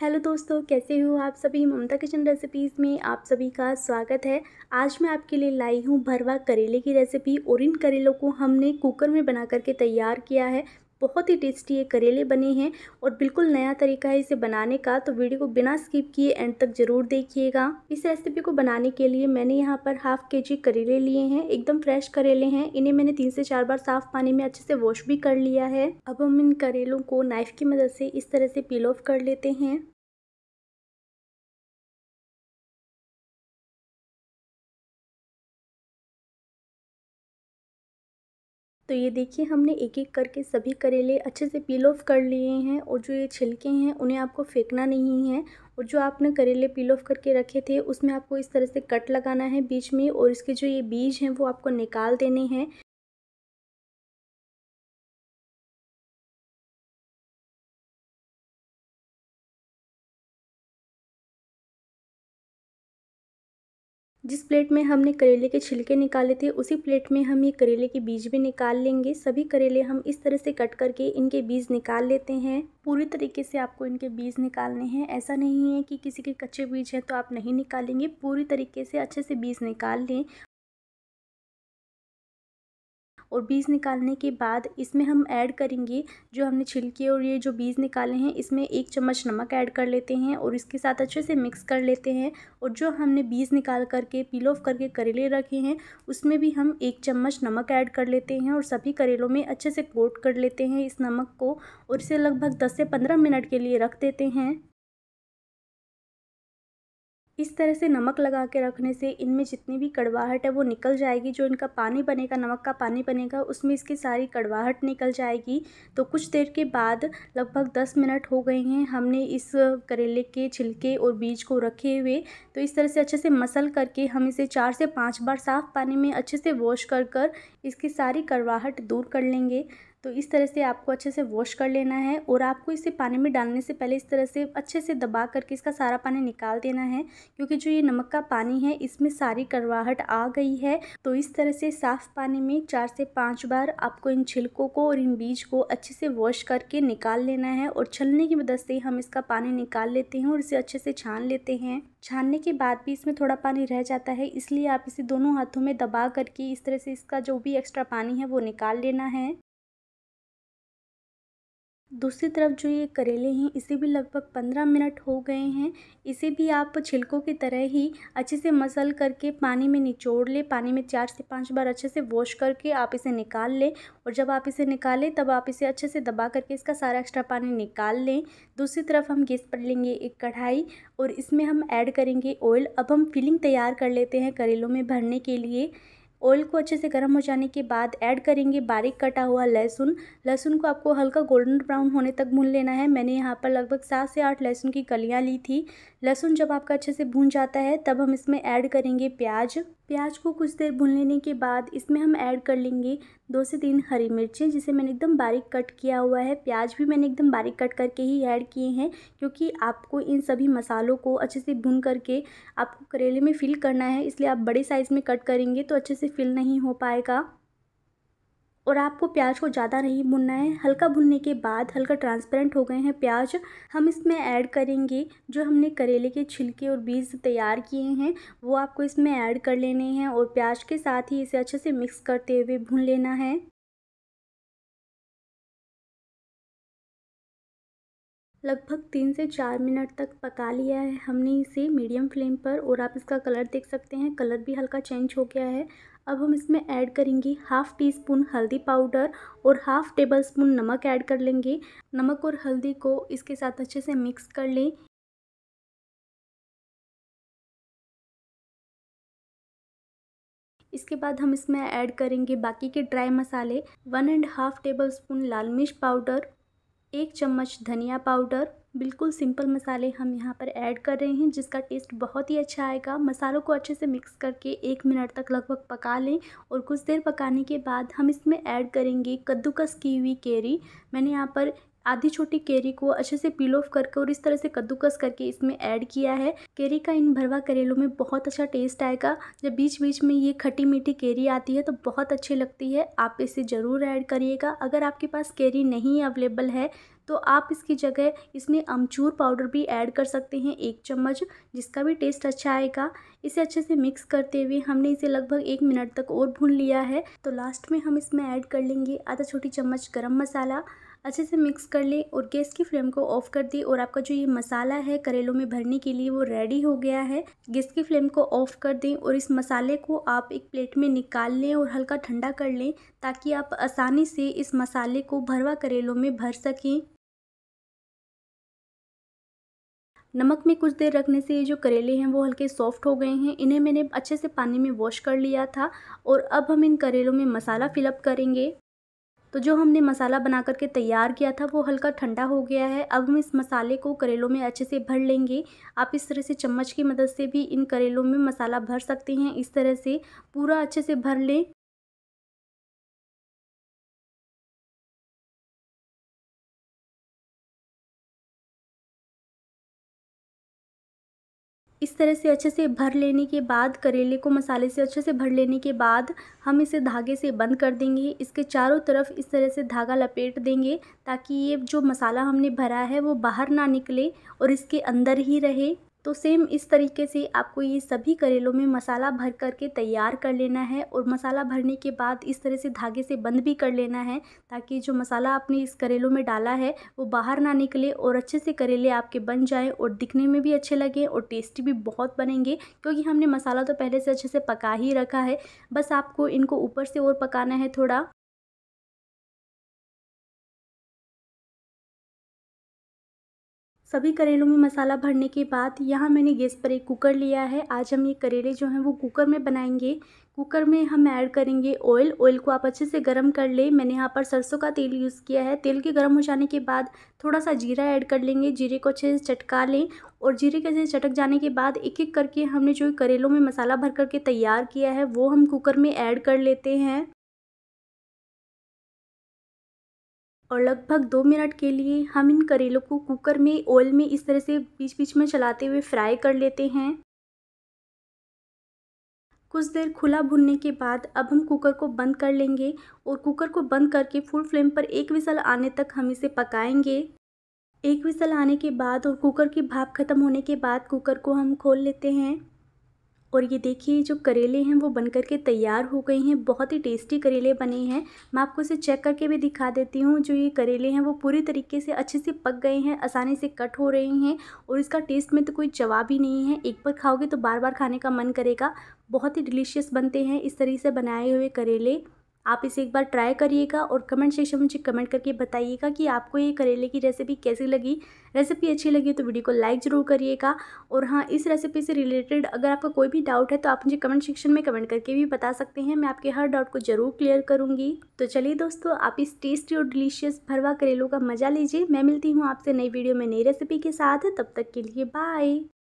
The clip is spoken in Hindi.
हेलो दोस्तों कैसे हो आप सभी ममता किचन रेसिपीज़ में आप सभी का स्वागत है आज मैं आपके लिए लाई हूँ भरवा करेले की रेसिपी और इन करेलों को हमने कुकर में बना करके तैयार किया है बहुत ही टेस्टी ये करेले बने हैं और बिल्कुल नया तरीका है इसे बनाने का तो वीडियो को बिना स्किप किए एंड तक ज़रूर देखिएगा इस रेसिपी को बनाने के लिए मैंने यहाँ पर हाफ़ के जी करेले लिए हैं एकदम फ्रेश करेले हैं इन्हें मैंने तीन से चार बार साफ़ पानी में अच्छे से वॉश भी कर लिया है अब हम इन करेलों को नाइफ़ की मदद से इस तरह से पील ऑफ कर लेते हैं तो ये देखिए हमने एक एक करके सभी करेले अच्छे से पील ऑफ कर लिए हैं और जो ये छिलके हैं उन्हें आपको फेंकना नहीं है और जो आपने करेले पील ऑफ करके रखे थे उसमें आपको इस तरह से कट लगाना है बीच में और इसके जो ये बीज हैं वो आपको निकाल देने हैं जिस प्लेट में हमने करेले के छिलके निकाले थे उसी प्लेट में हम ये करेले के बीज भी निकाल लेंगे सभी करेले हम इस तरह से कट करके इनके बीज निकाल लेते हैं पूरी तरीके से आपको इनके बीज निकालने हैं ऐसा नहीं है कि किसी के कच्चे बीज हैं तो आप नहीं निकालेंगे पूरी तरीके से अच्छे से बीज निकाल लें और बीज निकालने के बाद इसमें हम ऐड करेंगे जो हमने छिलके और ये जो बीज निकाले हैं इसमें एक चम्मच नमक ऐड कर लेते हैं और इसके साथ अच्छे से मिक्स कर लेते हैं और जो हमने बीज निकाल करके पील ऑफ करके करेले रखे हैं उसमें भी हम एक चम्मच नमक ऐड कर लेते हैं और सभी करेलों में अच्छे से कोट कर लेते हैं इस नमक को और इसे लगभग दस से पंद्रह मिनट के लिए रख देते हैं इस तरह से नमक लगा के रखने से इनमें जितनी भी कड़वाहट है वो निकल जाएगी जो इनका पानी बनेगा नमक का पानी बनेगा उसमें इसकी सारी कड़वाहट निकल जाएगी तो कुछ देर के बाद लगभग दस मिनट हो गए हैं हमने इस करेले के छिलके और बीज को रखे हुए तो इस तरह से अच्छे से मसल करके हम इसे चार से पाँच बार साफ़ पानी में अच्छे से वॉश कर कर इसकी सारी कड़वाहट दूर कर लेंगे तो इस तरह से आपको अच्छे से वॉश कर लेना है और आपको इसे पानी में डालने से पहले इस तरह से अच्छे से दबा करके इसका सारा पानी निकाल देना है क्योंकि जो ये नमक का पानी है इसमें सारी करवाहट आ गई है तो इस तरह से साफ़ पानी में चार से पाँच बार आपको इन छिलकों को और इन बीज को अच्छे से वॉश करके निकाल लेना है और छलने की मदद से हम इसका पानी निकाल लेते हैं और इसे अच्छे से छान लेते हैं छानने के बाद भी इसमें थोड़ा पानी रह जाता है इसलिए आप इसे दोनों हाथों में दबा करके इस तरह से इसका जो भी एक्स्ट्रा पानी है वो निकाल लेना है दूसरी तरफ जो ये करेले हैं इसे भी लगभग पंद्रह मिनट हो गए हैं इसे भी आप छिलकों की तरह ही अच्छे से मसल करके पानी में निचोड़ लें पानी में चार से पाँच बार अच्छे से वॉश करके आप इसे निकाल लें और जब आप इसे निकालें तब आप इसे अच्छे से दबा करके इसका सारा एक्स्ट्रा पानी निकाल लें दूसरी तरफ हम गैस पर लेंगे एक कढ़ाई और इसमें हम ऐड करेंगे ऑयल अब हम फिलिंग तैयार कर लेते हैं करेलों में भरने के लिए ऑयल को अच्छे से गर्म हो जाने के बाद ऐड करेंगे बारीक कटा हुआ लहसुन लहसुन को आपको हल्का गोल्डन ब्राउन होने तक भून लेना है मैंने यहाँ पर लगभग सात से आठ लहसुन की कलियाँ ली थी लहसुन जब आपका अच्छे से भून जाता है तब हम इसमें ऐड करेंगे प्याज प्याज को कुछ देर भून लेने के बाद इसमें हम ऐड कर लेंगे दो से तीन हरी मिर्चें जिसे मैंने एकदम बारीक कट किया हुआ है प्याज भी मैंने एकदम बारीक कट करके ही ऐड किए हैं क्योंकि आपको इन सभी मसालों को अच्छे से भून करके आपको करेले में फ़िल करना है इसलिए आप बड़े साइज़ में कट करेंगे तो अच्छे से फ़िल नहीं हो पाएगा और आपको प्याज को ज़्यादा नहीं भुनना है हल्का भुनने के बाद हल्का ट्रांसपेरेंट हो गए हैं प्याज हम इसमें ऐड करेंगे जो हमने करेले के छिलके और बीज तैयार किए हैं वो आपको इसमें ऐड कर लेने हैं और प्याज के साथ ही इसे अच्छे से मिक्स करते हुए भून लेना है लगभग तीन से चार मिनट तक पका लिया है हमने इसे मीडियम फ्लेम पर और आप इसका कलर देख सकते हैं कलर भी हल्का चेंज हो गया है अब हम इसमें ऐड करेंगे हाफ़ टी स्पून हल्दी पाउडर और हाफ़ टेबल स्पून नमक ऐड कर लेंगे नमक और हल्दी को इसके साथ अच्छे से मिक्स कर लें इसके बाद हम इसमें ऐड करेंगे बाकी के ड्राई मसाले one and half tablespoon लाल मिर्च पाउडर एक चम्मच धनिया पाउडर बिल्कुल सिंपल मसाले हम यहाँ पर ऐड कर रहे हैं जिसका टेस्ट बहुत ही अच्छा आएगा मसालों को अच्छे से मिक्स करके एक मिनट तक लगभग पका लें और कुछ देर पकाने के बाद हम इसमें ऐड करेंगे कद्दूकस की हुई केरी मैंने यहाँ पर आधी छोटी केरी को अच्छे से पील ऑफ करके और इस तरह से कद्दूकस करके इसमें ऐड किया है केरी का इन भरवा करेलों में बहुत अच्छा टेस्ट आएगा जब बीच बीच में ये खट्टी मीठी केरी आती है तो बहुत अच्छी लगती है आप इसे ज़रूर ऐड करिएगा अगर आपके पास केरी नहीं अवेलेबल है तो आप इसकी जगह इसमें अमचूर पाउडर भी ऐड कर सकते हैं एक चम्मच जिसका भी टेस्ट अच्छा आएगा इसे अच्छे से मिक्स करते हुए हमने इसे लगभग एक मिनट तक और भून लिया है तो लास्ट में हम इसमें ऐड कर लेंगे आधा छोटी चम्मच गर्म मसाला अच्छे से मिक्स कर लें और गैस की फ्लेम को ऑफ कर दें और आपका जो ये मसाला है करेलों में भरने के लिए वो रेडी हो गया है गैस की फ्लेम को ऑफ कर दें और इस मसाले को आप एक प्लेट में निकाल लें और हल्का ठंडा कर लें ताकि आप आसानी से इस मसाले को भरवा करेलों में भर सकें नमक में कुछ देर रखने से ये जो करेले हैं वो हल्के सॉफ्ट हो गए हैं इन्हें मैंने अच्छे से पानी में वॉश कर लिया था और अब हम इन करेलों में मसाला फिलअप करेंगे तो जो हमने मसाला बना करके तैयार किया था वो हल्का ठंडा हो गया है अब हम इस मसाले को करेलों में अच्छे से भर लेंगे आप इस तरह से चम्मच की मदद से भी इन करेलों में मसाला भर सकते हैं इस तरह से पूरा अच्छे से भर लें इस तरह से अच्छे से भर लेने के बाद करेले को मसाले से अच्छे से भर लेने के बाद हम इसे धागे से बंद कर देंगे इसके चारों तरफ इस तरह से धागा लपेट देंगे ताकि ये जो मसाला हमने भरा है वो बाहर ना निकले और इसके अंदर ही रहे तो सेम इस तरीके से आपको ये सभी करेलों में मसाला भर करके तैयार कर लेना है और मसाला भरने के बाद इस तरह से धागे से बंद भी कर लेना है ताकि जो मसाला आपने इस करेलों में डाला है वो बाहर ना निकले और अच्छे से करेले आपके बन जाए और दिखने में भी अच्छे लगे और टेस्टी भी बहुत बनेंगे क्योंकि हमने मसाला तो पहले से अच्छे से पका ही रखा है बस आपको इनको ऊपर से और पकाना है थोड़ा सभी करेलों में मसाला भरने के बाद यहाँ मैंने गैस पर एक कुकर लिया है आज हम ये करेले जो हैं वो कुकर में बनाएंगे कुकर में हम ऐड करेंगे ऑयल ऑयल को आप अच्छे से गर्म कर ले मैंने यहाँ पर सरसों का तेल यूज़ किया है तेल के गर्म हो जाने के बाद थोड़ा सा जीरा ऐड कर लेंगे जीरे को अच्छे से चटका लें और जीरे के अच्छे चटक जाने के बाद एक एक करके हमने जो करेलों में मसाला भर करके तैयार किया है वो हम कुकर में ऐड कर लेते हैं और लगभग दो मिनट के लिए हम इन करेलों को कुकर में ऑयल में इस तरह से बीच बीच में चलाते हुए फ्राई कर लेते हैं कुछ देर खुला भुनने के बाद अब हम कुकर को बंद कर लेंगे और कुकर को बंद करके फुल फ्लेम पर एक विसल आने तक हम इसे पकाएंगे एक विसल आने के बाद और कुकर की भाप ख़त्म होने के बाद कुकर को हम खोल लेते हैं और ये देखिए जो करेले हैं वो बन करके तैयार हो गई हैं बहुत ही टेस्टी करेले बने हैं मैं आपको इसे चेक करके भी दिखा देती हूँ जो ये करेले हैं वो पूरी तरीके से अच्छे से पक गए हैं आसानी से कट हो रहे हैं और इसका टेस्ट में तो कोई जवाब ही नहीं है एक बार खाओगे तो बार बार खाने का मन करेगा बहुत ही डिलीशियस बनते हैं इस तरीके से बनाए हुए करेले आप इसे एक बार ट्राई करिएगा और कमेंट सेक्शन में मुझे कमेंट करके बताइएगा कि आपको ये करेले की रेसिपी कैसी लगी रेसिपी अच्छी लगी तो वीडियो को लाइक ज़रूर करिएगा और हाँ इस रेसिपी से रिलेटेड अगर आपका कोई भी डाउट है तो आप मुझे कमेंट सेक्शन में कमेंट करके भी बता सकते हैं मैं आपके हर डाउट को ज़रूर क्लियर करूँगी तो चलिए दोस्तों आप इस टेस्टी और डिलीशियस भरवा करेलों का मज़ा लीजिए मैं मिलती हूँ आपसे नई वीडियो में नई रेसिपी के साथ तब तक के लिए बाय